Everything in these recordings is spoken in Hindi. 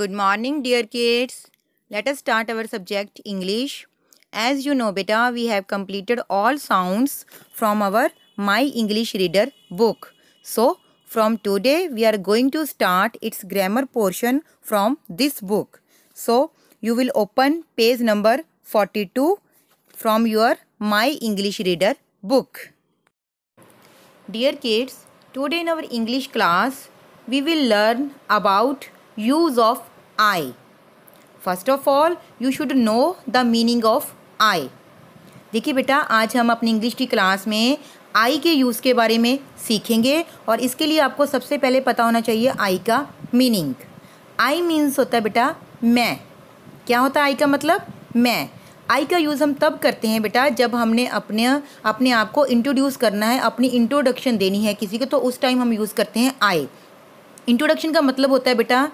Good morning dear kids. Let us start our subject English. As you know beta, we have completed all sounds from our My English Reader book. So, from today we are going to start its grammar portion from this book. So, you will open page number 42 from your My English Reader book. Dear kids, today in our English class, we will learn about use of I. First of all you should know the meaning of I देखिए बेटा आज हम अपनी इंग्लिश की क्लास में आई के यूज़ के बारे में सीखेंगे और इसके लिए आपको सबसे पहले पता होना चाहिए आई का मीनिंग आई मीन्स होता है बेटा मैं क्या होता है आई का मतलब मैं आई का यूज़ हम तब करते हैं बेटा जब हमने अपने अपने आप को इंट्रोड्यूस करना है अपनी इंट्रोडक्शन देनी है किसी को तो उस टाइम हम यूज़ करते हैं आई इंट्रोडक्शन का मतलब होता है बेटा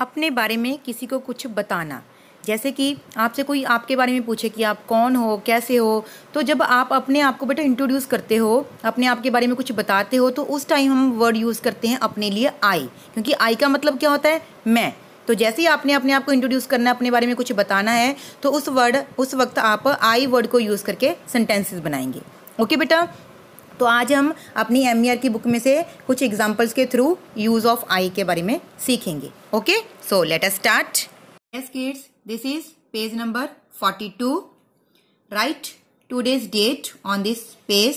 अपने बारे में किसी को कुछ बताना जैसे कि आपसे कोई आपके बारे में पूछे कि आप कौन हो कैसे हो तो जब आप अपने आप को बेटा इंट्रोड्यूस करते हो अपने आप के बारे में कुछ बताते हो तो उस टाइम हम वर्ड यूज़ करते हैं अपने लिए आई क्योंकि आई का मतलब क्या होता है मैं तो जैसे ही आपने अपने आप को इंट्रोड्यूस करना है अपने बारे में कुछ बताना है तो उस वर्ड उस वक्त आप आई वर्ड को यूज़ करके सेंटेंसेस बनाएंगे ओके बेटा तो आज हम अपनी एम e की बुक में से कुछ एग्जाम्पल्स के थ्रू यूज़ ऑफ आई के बारे में सीखेंगे okay so let's start yes kids this is page number 42 write today's date on this page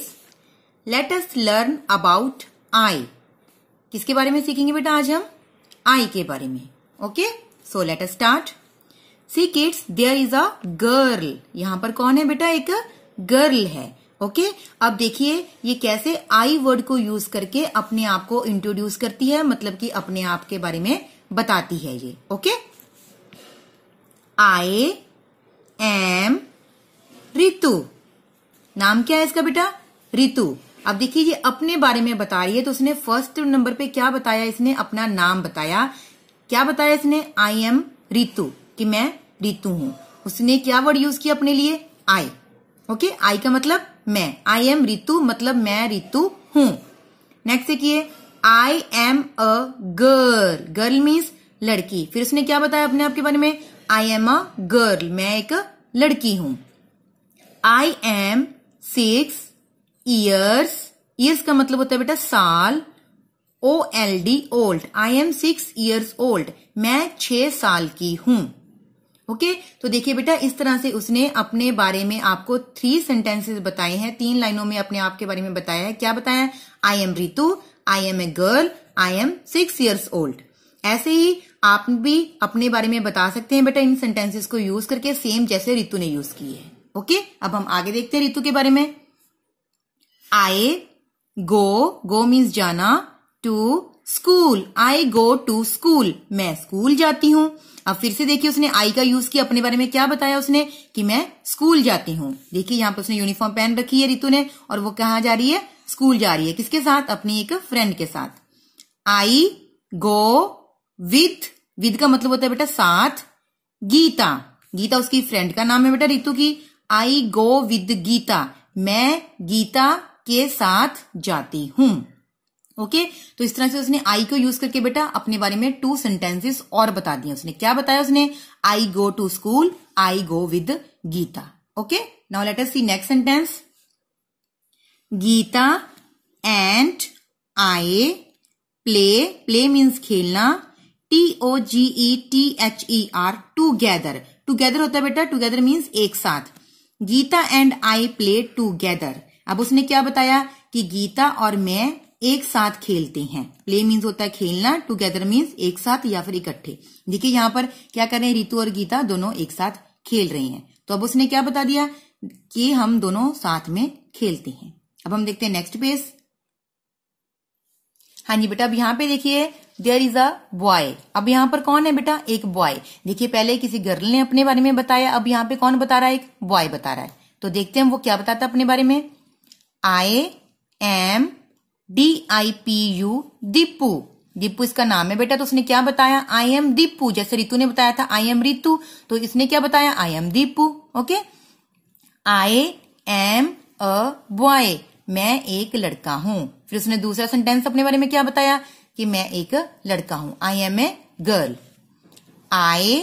let's learn about I किसके बारे में सीखेंगे बेटा आज हम आई के बारे में okay so let's start see kids there is a girl यहां पर कौन है बेटा एक गर्ल है ओके अब देखिए ये कैसे आई वर्ड को यूज करके अपने आप को इंट्रोड्यूस करती है मतलब कि अपने आप के बारे में बताती है ये ओके आई एम रितु नाम क्या है इसका बेटा रितु अब देखिए ये अपने बारे में बता रही है तो उसने फर्स्ट नंबर पे क्या बताया इसने अपना नाम बताया क्या बताया इसने आई एम रितु कि मैं रितु हूं उसने क्या वर्ड यूज किया अपने लिए आई ओके आई का मतलब मैं आई एम रितु मतलब मैं रितु हूं नेक्स्ट देखिए I am a girl girl means लड़की फिर उसने क्या बताया अपने आपके बारे में आई एम अ गर्ल मैं एक लड़की हूं I am six years years का मतलब होता है बेटा साल O L D old I am six years old मैं छह साल की हूं ओके तो देखिए बेटा इस तरह से उसने अपने बारे में आपको थ्री सेंटेंसेस बताए हैं तीन लाइनों में अपने आप के बारे में बताया है क्या बताया I am Ritu I am a girl I am six years old ऐसे ही आप भी अपने बारे में बता सकते हैं बेटा इन सेंटेंसेस को यूज करके सेम जैसे रितु ने यूज की है ओके अब हम आगे देखते हैं रितु के बारे में आई गो गो मीन्स जाना to school I go to school मैं स्कूल जाती हूँ अब फिर से देखिए उसने आई का यूज किया अपने बारे में क्या बताया उसने कि मैं स्कूल जाती हूँ देखिए यहाँ पर उसने यूनिफॉर्म पहन रखी है रितु ने और वो कहा जा रही है स्कूल जा रही है किसके साथ अपनी एक फ्रेंड के साथ आई गो विथ विद का मतलब होता है बेटा साथ गीता गीता उसकी फ्रेंड का नाम है बेटा रितु की आई गो विद गीता मैं गीता के साथ जाती हूं ओके okay? तो इस तरह से उसने आई को यूज करके बेटा अपने बारे में टू सेंटेंसेस और बता दिए उसने क्या बताया उसने I go to school I go with Gita okay now let us see next sentence Gita and I play play means खेलना T O G E T H E R together together होता है बेटा टूगेदर मीन्स एक साथ Gita and I play together अब उसने क्या बताया कि गीता और मैं एक साथ खेलते हैं प्ले मीन्स होता है खेलना टूगेदर मीन्स एक साथ या फिर इकट्ठे देखिए यहाँ पर क्या कर रहे हैं रितु और गीता दोनों एक साथ खेल रहे हैं तो अब उसने क्या बता दिया कि हम दोनों साथ में खेलते हैं अब हम देखते हैं नेक्स्ट पेज हाँ जी बेटा अब यहाँ पे देखिए देयर इज अ बॉय अब यहाँ पर कौन है बेटा एक बॉय देखिए पहले किसी गर्ल ने अपने बारे में बताया अब यहाँ पे कौन बता रहा है एक बॉय बता रहा है तो देखते हैं वो क्या बताता अपने बारे में I am D I P U Deepu Deepu इसका नाम है बेटा तो उसने क्या बताया आई एम दीपू जैसे रितु ने बताया था आई एम रितु तो इसने क्या बताया I am Deepu okay I am a boy मैं एक लड़का हूं फिर उसने दूसरा सेंटेंस अपने बारे में क्या बताया कि मैं एक लड़का हूं I am a girl I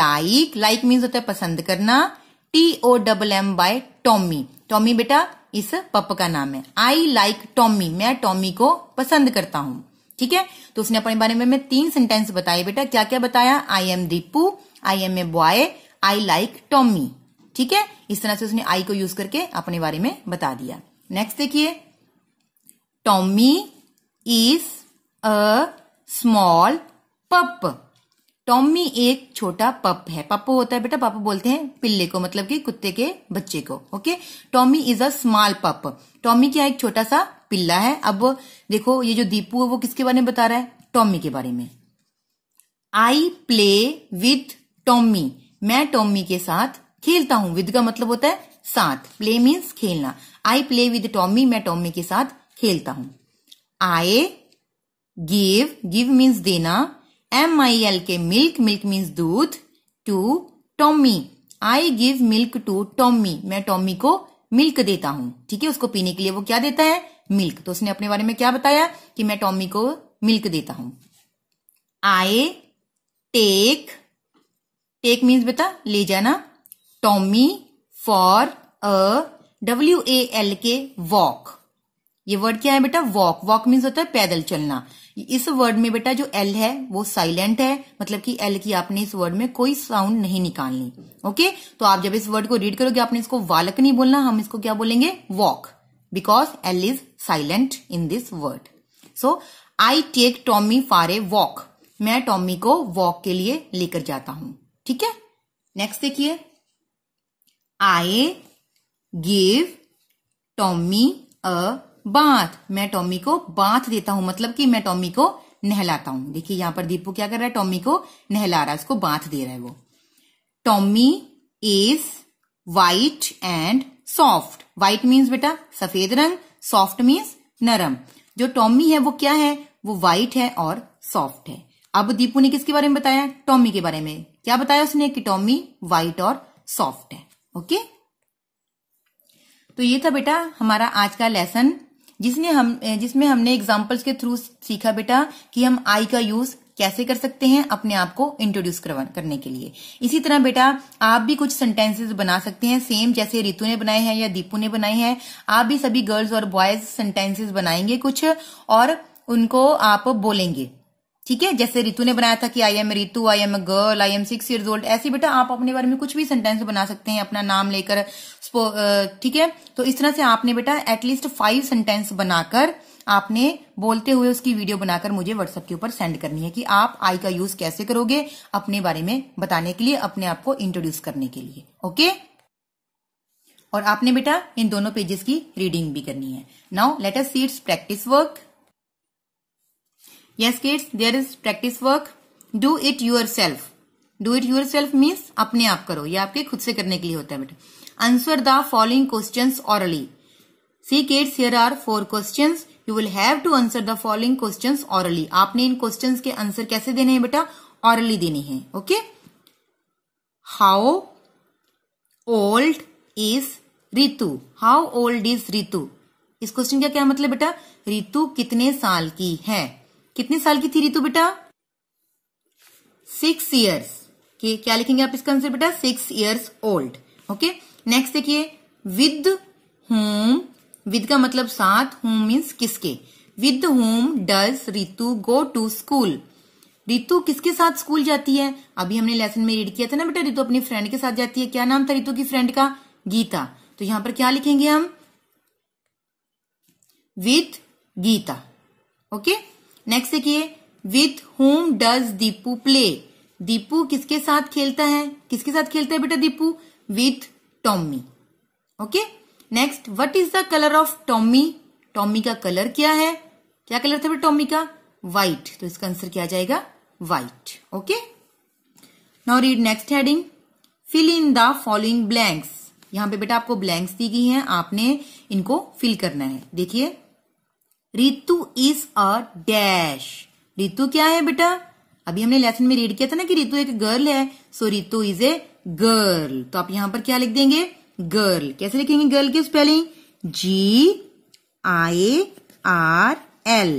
like like means होता है पसंद करना T O double M Y Tommy Tommy बेटा इस पप का नाम है आई लाइक टॉमी मैं टॉमी को पसंद करता हूं ठीक है तो उसने अपने बारे में, तीन सेंटेंस बताए बेटा क्या क्या बताया I am Deepu I am a boy I like Tommy ठीक है इस तरह से उसने आई को यूज करके अपने बारे में बता दिया नेक्स्ट देखिए Tommy is a small pup Tommy एक छोटा पप है पप्पो होता है बेटा पापा बोलते हैं पिल्ले को मतलब कि कुत्ते के बच्चे को okay Tommy is a small pup Tommy क्या एक छोटा सा पिल्ला है अब देखो ये जो दीपू है वो किसके बारे में बता रहा है टॉमी के बारे में आई प्ले विथ टॉमी मैं टॉमी के साथ खेलता हूं विद का मतलब होता है साथ प्ले मीन्स खेलना आई प्ले विद टॉमी मैं टॉमी के साथ खेलता हूं आई गिव गिव मीन्स देना M I L K milk milk means दूध to Tommy I give milk to Tommy मैं टॉमी को मिल्क देता हूं ठीक है उसको पीने के लिए वो क्या देता है मिल्क तो उसने अपने बारे में क्या बताया कि मैं टॉमी को मिल्क देता हूं आई टेक टेक मीन्स बेटा ले जाना Tommy for a W A L K walk ये वर्ड क्या है बेटा वॉक वॉक मीन्स होता है पैदल चलना इस वर्ड में बेटा जो एल है वो साइलेंट है मतलब कि एल की आपने इस वर्ड में कोई साउंड नहीं निकालनी ओके तो आप जब इस वर्ड को रीड करोगे आपने इसको वालक नहीं बोलना हम इसको क्या बोलेंगे walk because L is silent in this word so I take Tommy for a walk मैं टॉमी को वॉक के लिए लेकर जाता हूं ठीक है नेक्स्ट देखिए I give Tommy a bath मैं टॉमी को बाथ देता हूं मतलब कि मैं टॉमी को नहलाता हूं देखिए यहां पर दीपू क्या कर रहा है टॉमी को नहला रहा है उसको बाथ दे रहा है वो Tommy is white and soft white means बेटा सफेद रंग सॉफ्ट मीन्स नरम जो टॉमी है वो क्या है वो व्हाइट है और सॉफ्ट है अब दीपू ने किसके बारे में बताया टॉमी के बारे में क्या बताया उसने कि टॉमी व्हाइट और सॉफ्ट है ओके तो ये था बेटा हमारा आज का लेसन जिसने हम जिसमें हमने एग्जाम्पल्स के थ्रू सीखा बेटा कि हम आई का यूज कैसे कर सकते हैं अपने आप को इंट्रोड्यूस करने के लिए इसी तरह बेटा आप भी कुछ सेंटेंसेस बना सकते हैं सेम जैसे रितु ने बनाए हैं या दीपू ने बनाए हैं आप भी सभी गर्ल्स और बॉयज सेंटेंसेस बनाएंगे कुछ और उनको आप बोलेंगे ठीक है जैसे रितु ने बनाया था कि I am Ritu I am girl I am six years old ऐसे बेटा आप अपने बारे में कुछ भी सेंटेंस बना सकते हैं अपना नाम लेकर ठीक है तो इस तरह से आपने बेटा एटलीस्ट फाइव सेंटेंस बनाकर आपने बोलते हुए उसकी वीडियो बनाकर मुझे व्हाट्सएप के ऊपर सेंड करनी है कि आप आई का यूज कैसे करोगे अपने बारे में बताने के लिए अपने आप को इंट्रोड्यूस करने के लिए ओके और आपने बेटा इन दोनों पेजेस की रीडिंग भी करनी है now let us see it's practice work kids there is practice work do it yourself do it yourself means अपने आप करो ये आपके खुद से करने के लिए होता है बेटा answer the following question orally see kids here are four question you will have to answer the following question orally आपने इन क्वेश्चन के आंसर कैसे देने हैं बेटा ऑरली देने हैं okay how old is Ritu how old is Ritu इस क्वेश्चन का क्या मतलब बेटा रितु कितने साल की है कितने साल की थी रितु बेटा सिक्स ईयर्स कि क्या लिखेंगे आप इसका आंसर बेटा six years old okay next देखिए विद होम विद का मतलब साथ होम मीन्स किसके with whom does Ritu go to school Ritu किसके साथ स्कूल जाती है अभी हमने लेसन में रीड किया था ना बेटा रितु अपनी फ्रेंड के साथ जाती है क्या नाम था रितु की फ्रेंड का गीता तो यहां पर क्या लिखेंगे हम with Gita okay okay? Next देखिए with whom does Deepu play Deepu किसके साथ खेलता है किसके साथ खेलता है बेटा Deepu with Tommy okay next what is the colour of Tommy Tommy का कलर क्या है क्या कलर था बेटा टॉमी का व्हाइट तो इसका आंसर क्या जाएगा white okay now read next heading fill in the following blanks यहां पे बेटा आपको ब्लैंक्स दी गई हैं आपने इनको फिल करना है देखिए Ritu is a dash Ritu क्या है बेटा अभी हमने लेसन में रीड किया था ना कि रितु एक गर्ल है so Ritu is a girl तो आप यहां पर क्या लिख देंगे गर्ल कैसे लिखेंगे गर्ल की spelling G I R L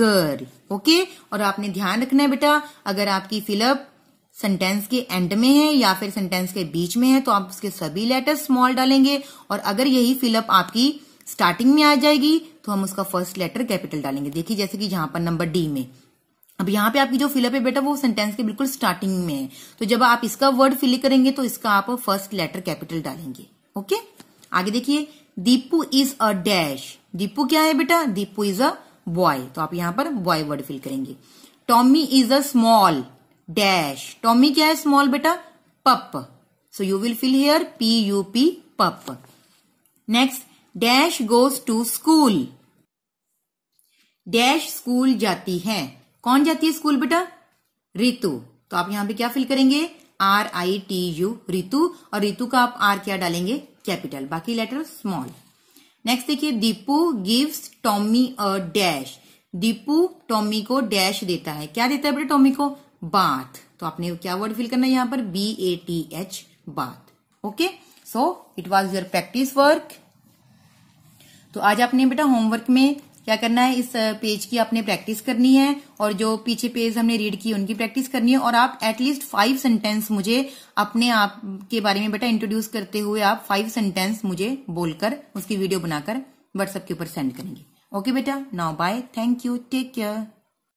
girl okay और आपने ध्यान रखना है बेटा अगर आपकी फिलअप सेंटेंस के एंड में है या फिर सेंटेंस के बीच में है तो आप उसके सभी लेटर्स स्मॉल डालेंगे और अगर यही फिलअप आपकी स्टार्टिंग में आ जाएगी तो हम उसका फर्स्ट लेटर कैपिटल डालेंगे देखिए जैसे कि जहां पर नंबर डी में अब यहाँ पे आपकी जो फिलअप है बेटा वो सेंटेंस के बिल्कुल स्टार्टिंग में है तो जब आप इसका वर्ड फिल करेंगे तो इसका आप फर्स्ट लेटर कैपिटल डालेंगे ओके आगे देखिए Deepu is a dash Deepu क्या है बेटा दीपू इज अ बॉय तो आप यहाँ पर बॉय वर्ड फिल करेंगे Tommy is a small dash Tommy क्या है स्मॉल बेटा pup so you will fill here P U P pup next dash goes to school dash school जाती है कौन जाती है स्कूल बेटा रितु तो आप यहां पे क्या फिल करेंगे R I T U Ritu और रितु का आप आर क्या डालेंगे कैपिटल बाकी लेटर स्मॉल नेक्स्ट देखिए Deepu gives Tommy a dash Deepu Tommy को डैश देता है क्या देता है बेटा टॉमी को बाथ तो आपने क्या वर्ड फिल करना है यहां पर B A T H bath okay so it was your practice work तो आज आपने बेटा होमवर्क में क्या करना है इस पेज की आपने प्रैक्टिस करनी है और जो पीछे पेज हमने रीड की उनकी प्रैक्टिस करनी है और आप एटलीस्ट फाइव सेंटेंस मुझे अपने आप के बारे में बेटा इंट्रोड्यूस करते हुए आप फाइव सेंटेंस मुझे बोलकर उसकी वीडियो बनाकर व्हाट्सएप के ऊपर सेंड करेंगे ओके बेटा now bye thank you take care